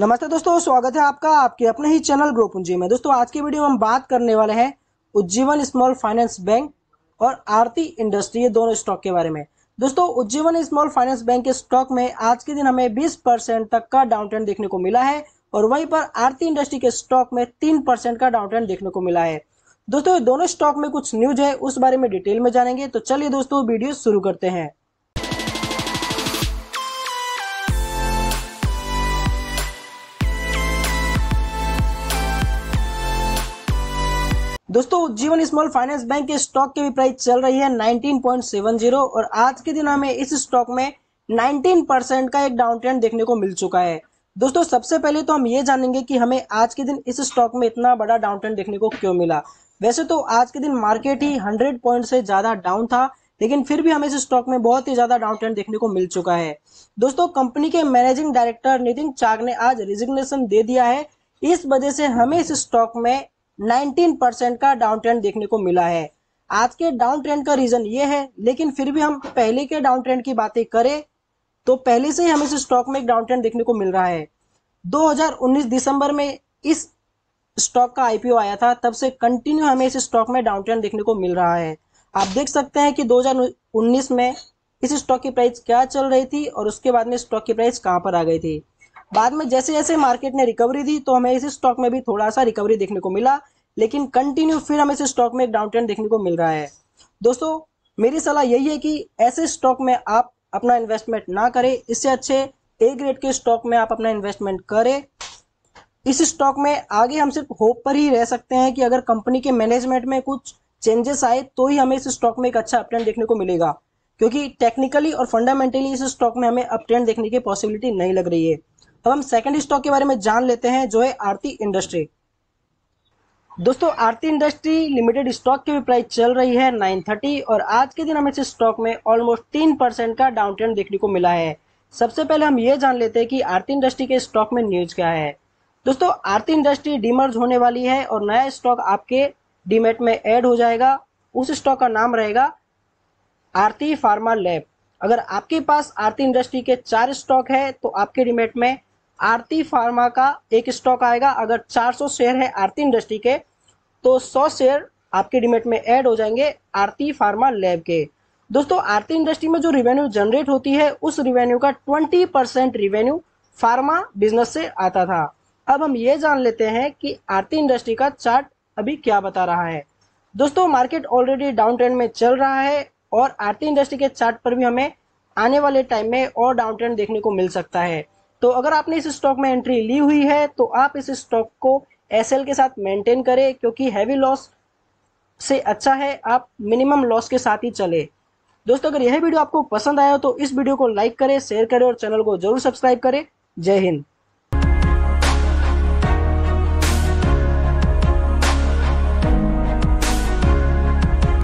नमस्ते दोस्तों स्वागत है आपका आपके अपने ही चैनल ग्रो पूंजी में दोस्तों आज की वीडियो में हम बात करने वाले हैं उज्जीवन स्मॉल फाइनेंस बैंक और आरती इंडस्ट्री ये दोनों स्टॉक के बारे में दोस्तों उज्जीवन स्मॉल फाइनेंस बैंक के स्टॉक में आज के दिन हमें 20 परसेंट तक का डाउन ट्रेंड देखने को मिला है और वहीं पर आरती इंडस्ट्री के स्टॉक में तीन परसेंट का डाउन ट्रेंड देखने को मिला है दोस्तों दोनों स्टॉक में कुछ न्यूज है उस बारे में डिटेल में जानेंगे तो चलिए दोस्तों वीडियो शुरू करते हैं दोस्तों उज्जीवन स्मॉल फाइनेंस बैंक के स्टॉक की भी प्राइस चल रही है 19.70 और आज के दिन हमें इस स्टॉक में 19 परसेंट का एक डाउन ट्रेंड देखने को मिल चुका है दोस्तों सबसे पहले तो हम ये जानेंगे कि हमें आज के दिन इस स्टॉक में इतना बड़ा डाउन ट्रेंड देखने को क्यों मिला वैसे तो आज के दिन मार्केट ही हंड्रेड पॉइंट से ज़्यादा डाउन था लेकिन फिर भी हमें इस स्टॉक में बहुत ही ज़्यादा डाउन ट्रेंड देखने को मिल चुका है दोस्तों कंपनी के मैनेजिंग डायरेक्टर नितिन चाग ने आज रिजिग्नेशन दे दिया है इस वजह से हमें इस स्टॉक में 19 परसेंट का डाउन ट्रेंड देखने को मिला है आज के डाउन ट्रेंड का रीजन ये है लेकिन फिर भी हम पहले के डाउन ट्रेंड की बातें करें तो पहले से ही हमें इस स्टॉक में एक डाउन ट्रेंड देखने को मिल रहा है 2019 दिसंबर में इस स्टॉक का आईपीओ आया था तब से कंटिन्यू हमें इस स्टॉक में डाउन ट्रेंड देखने को मिल रहा है आप देख सकते हैं कि 2019 में इस स्टॉक की प्राइस क्या चल रही थी और उसके बाद में स्टॉक की प्राइस कहां पर आ गई थी बाद में जैसे जैसे मार्केट ने रिकवरी दी तो हमें इस स्टॉक में भी थोड़ा सा रिकवरी देखने को मिला लेकिन कंटिन्यू फिर हमें इस स्टॉक में एक डाउन ट्रेंड देखने को मिल रहा है दोस्तों मेरी सलाह यही है कि ऐसे स्टॉक में आप अपना इन्वेस्टमेंट ना करें इससे अच्छे ए ग्रेड के स्टॉक में आप अपना इन्वेस्टमेंट करें इस स्टॉक में आगे हम सिर्फ होप पर ही रह सकते हैं कि अगर कंपनी के मैनेजमेंट में कुछ चेंजेस आए तो ही हमें इस स्टॉक में एक अच्छा अपट्रेंड देखने को मिलेगा क्योंकि टेक्निकली और फंडामेंटली इस स्टॉक में हमें अपट्रेंड देखने की पॉसिबिलिटी नहीं लग रही है अब हम सेकंड स्टॉक के बारे में जान लेते हैं जो है आरती इंडस्ट्री दोस्तों आरती इंडस्ट्री लिमिटेड स्टॉक की भी प्राइस चल रही है 930 और आज के दिन हमें इस स्टॉक में ऑलमोस्ट तीन परसेंट का डाउन ट्रेंड देखने को मिला है सबसे पहले हम ये जान लेते हैं कि आरती इंडस्ट्री के स्टॉक में न्यूज क्या है दोस्तों आरती इंडस्ट्री डीमर्ज होने वाली है और नया स्टॉक आपके डीमेट में एड हो जाएगा उस स्टॉक का नाम रहेगा आरती फार्मा लैब अगर आपके पास आरती इंडस्ट्री के चार स्टॉक है तो आपके डीमेट में आरती फार्मा का एक स्टॉक आएगा अगर 400 शेयर है आरती इंडस्ट्री के तो 100 शेयर आपके डिमेट में ऐड हो जाएंगे आरती फार्मा लैब के दोस्तों आरती इंडस्ट्री में जो रिवेन्यू जनरेट होती है उस रिवेन्यू का 20 परसेंट रिवेन्यू फार्मा बिजनेस से आता था अब हम ये जान लेते हैं कि आरती इंडस्ट्री का चार्ट अभी क्या बता रहा है दोस्तों मार्केट ऑलरेडी डाउन ट्रेंड में चल रहा है और आरती इंडस्ट्री के चार्ट पर भी हमें आने वाले टाइम में और डाउन ट्रेंड देखने को मिल सकता है तो अगर आपने इस स्टॉक में एंट्री ली हुई है तो आप इस स्टॉक को एस के साथ मेंटेन करें क्योंकि हैवी लॉस से अच्छा है आप मिनिमम लॉस के साथ ही चले दोस्तों अगर यह वीडियो आपको पसंद आया तो इस वीडियो को लाइक करें शेयर करें और चैनल को जरूर सब्सक्राइब करें जय हिंद